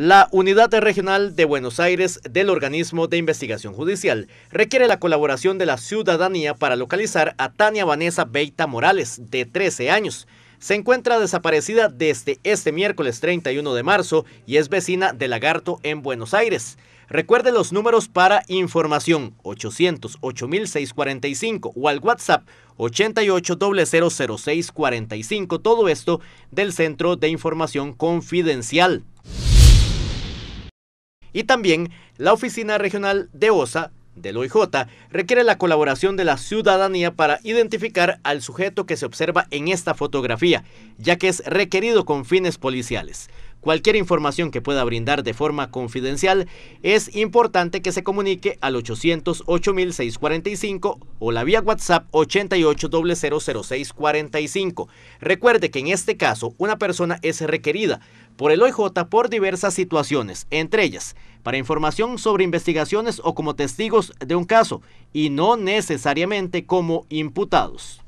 La Unidad Regional de Buenos Aires del Organismo de Investigación Judicial requiere la colaboración de la ciudadanía para localizar a Tania Vanessa Beita Morales, de 13 años. Se encuentra desaparecida desde este miércoles 31 de marzo y es vecina de Lagarto en Buenos Aires. Recuerde los números para información 800 o al WhatsApp 8800645, todo esto del Centro de Información Confidencial. Y también la Oficina Regional de OSA del OIJ requiere la colaboración de la ciudadanía para identificar al sujeto que se observa en esta fotografía, ya que es requerido con fines policiales. Cualquier información que pueda brindar de forma confidencial es importante que se comunique al 808.645 o la vía WhatsApp 8800645. Recuerde que en este caso una persona es requerida por el OIJ por diversas situaciones, entre ellas para información sobre investigaciones o como testigos de un caso y no necesariamente como imputados.